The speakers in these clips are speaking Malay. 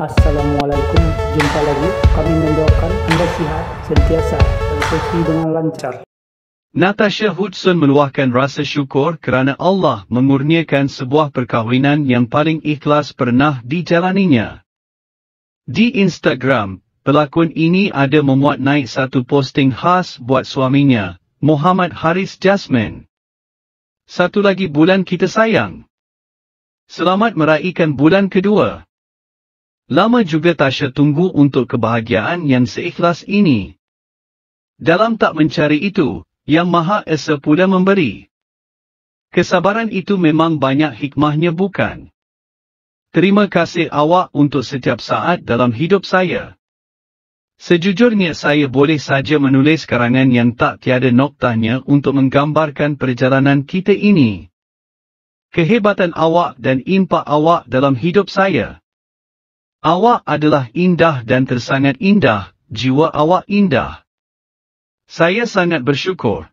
Assalamualaikum. Jumpa lagi. Kami mendoakan anda sihat, sentiasa dan sehat dengan lancar. Natasha Hudson meluahkan rasa syukur kerana Allah mengurniakan sebuah perkahwinan yang paling ikhlas pernah dijalaninya. Di Instagram, pelakon ini ada memuat naik satu posting khas buat suaminya, Muhammad Haris Jasmine. Satu lagi bulan kita sayang. Selamat meraihkan bulan kedua. Lama juga Tasha tunggu untuk kebahagiaan yang seikhlas ini. Dalam tak mencari itu, Yang Maha Esa pula memberi. Kesabaran itu memang banyak hikmahnya bukan? Terima kasih awak untuk setiap saat dalam hidup saya. Sejujurnya saya boleh saja menulis karangan yang tak tiada noktanya untuk menggambarkan perjalanan kita ini. Kehebatan awak dan impak awak dalam hidup saya. Awak adalah indah dan tersangat indah, jiwa awak indah. Saya sangat bersyukur.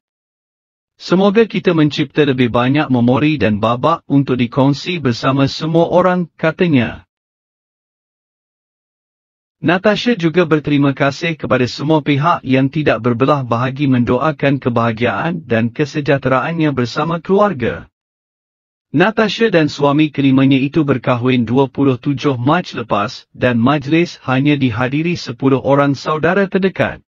Semoga kita mencipta lebih banyak memori dan babak untuk dikongsi bersama semua orang, katanya. Natasha juga berterima kasih kepada semua pihak yang tidak berbelah bahagi mendoakan kebahagiaan dan kesejahteraannya bersama keluarga. Natasha dan suami kelimanya itu berkahwin 27 Mac lepas dan majlis hanya dihadiri 10 orang saudara terdekat.